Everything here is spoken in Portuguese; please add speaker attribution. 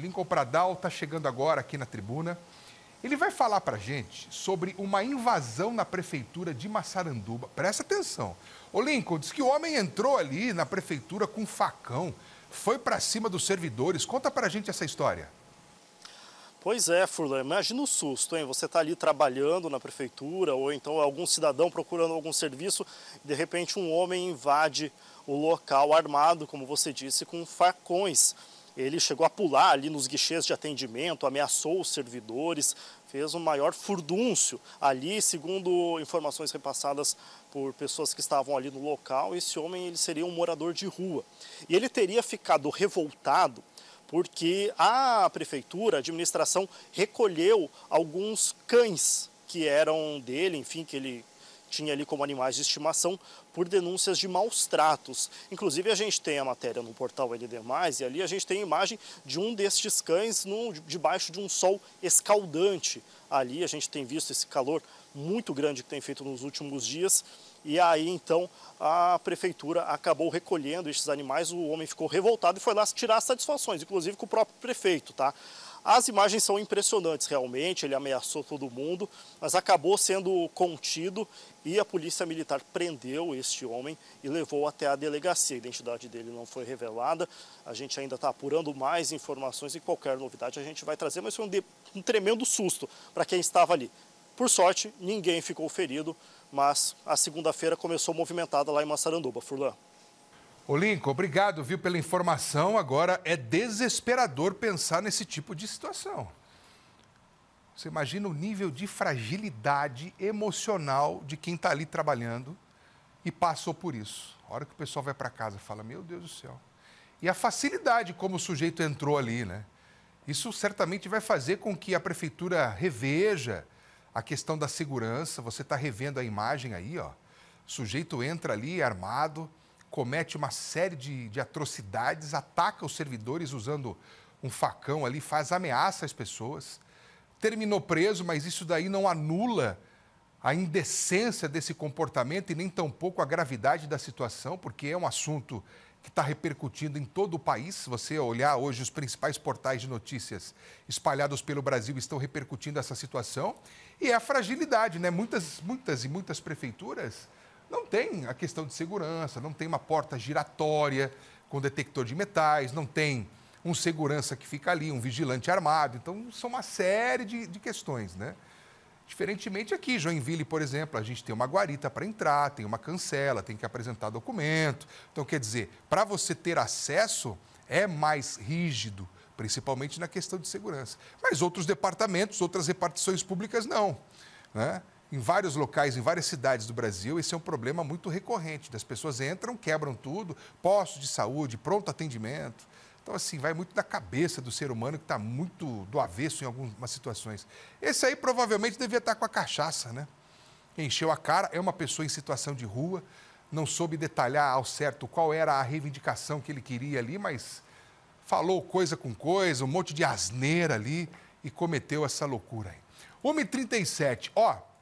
Speaker 1: Lincoln Pradal está chegando agora aqui na tribuna. Ele vai falar para gente sobre uma invasão na prefeitura de Massaranduba. Presta atenção. O Lincoln diz que o homem entrou ali na prefeitura com um facão, foi para cima dos servidores. Conta para gente essa história.
Speaker 2: Pois é, Furlan, imagina o susto, hein? Você está ali trabalhando na prefeitura ou então algum cidadão procurando algum serviço e de repente um homem invade o local armado, como você disse, com facões. Ele chegou a pular ali nos guichês de atendimento, ameaçou os servidores, fez um maior furdúncio ali, segundo informações repassadas por pessoas que estavam ali no local. Esse homem ele seria um morador de rua. E ele teria ficado revoltado porque a prefeitura, a administração, recolheu alguns cães que eram dele, enfim, que ele tinha ali como animais de estimação por denúncias de maus tratos. Inclusive, a gente tem a matéria no portal LD, e ali a gente tem a imagem de um destes cães no, debaixo de um sol escaldante. Ali a gente tem visto esse calor muito grande que tem feito nos últimos dias. E aí então a prefeitura acabou recolhendo estes animais, o homem ficou revoltado e foi lá tirar satisfações, inclusive com o próprio prefeito, tá? As imagens são impressionantes realmente, ele ameaçou todo mundo, mas acabou sendo contido e a polícia militar prendeu este homem e levou até a delegacia. A identidade dele não foi revelada, a gente ainda está apurando mais informações e qualquer novidade a gente vai trazer, mas foi um, de... um tremendo susto para quem estava ali. Por sorte, ninguém ficou ferido, mas a segunda-feira começou movimentada lá em Massaranduba, Furlan.
Speaker 1: Ô Lincoln, obrigado, viu, pela informação. Agora é desesperador pensar nesse tipo de situação. Você imagina o nível de fragilidade emocional de quem está ali trabalhando e passou por isso. A hora que o pessoal vai para casa fala: Meu Deus do céu. E a facilidade como o sujeito entrou ali, né? Isso certamente vai fazer com que a prefeitura reveja a questão da segurança. Você está revendo a imagem aí, ó. O sujeito entra ali armado comete uma série de, de atrocidades, ataca os servidores usando um facão ali, faz ameaça às pessoas. Terminou preso, mas isso daí não anula a indecência desse comportamento e nem tampouco a gravidade da situação, porque é um assunto que está repercutindo em todo o país. Se você olhar hoje os principais portais de notícias espalhados pelo Brasil estão repercutindo essa situação. E é a fragilidade, né? Muitas, muitas e muitas prefeituras não tem a questão de segurança, não tem uma porta giratória com detector de metais, não tem um segurança que fica ali, um vigilante armado. Então, são uma série de, de questões, né? Diferentemente aqui, Joinville, por exemplo, a gente tem uma guarita para entrar, tem uma cancela, tem que apresentar documento. Então, quer dizer, para você ter acesso, é mais rígido, principalmente na questão de segurança. Mas outros departamentos, outras repartições públicas, não. Né? em vários locais, em várias cidades do Brasil, esse é um problema muito recorrente. Das pessoas entram, quebram tudo, postos de saúde, pronto atendimento. Então, assim, vai muito da cabeça do ser humano que está muito do avesso em algumas situações. Esse aí provavelmente devia estar tá com a cachaça, né? Encheu a cara, é uma pessoa em situação de rua, não soube detalhar ao certo qual era a reivindicação que ele queria ali, mas falou coisa com coisa, um monte de asneira ali e cometeu essa loucura aí. 1h37, ó,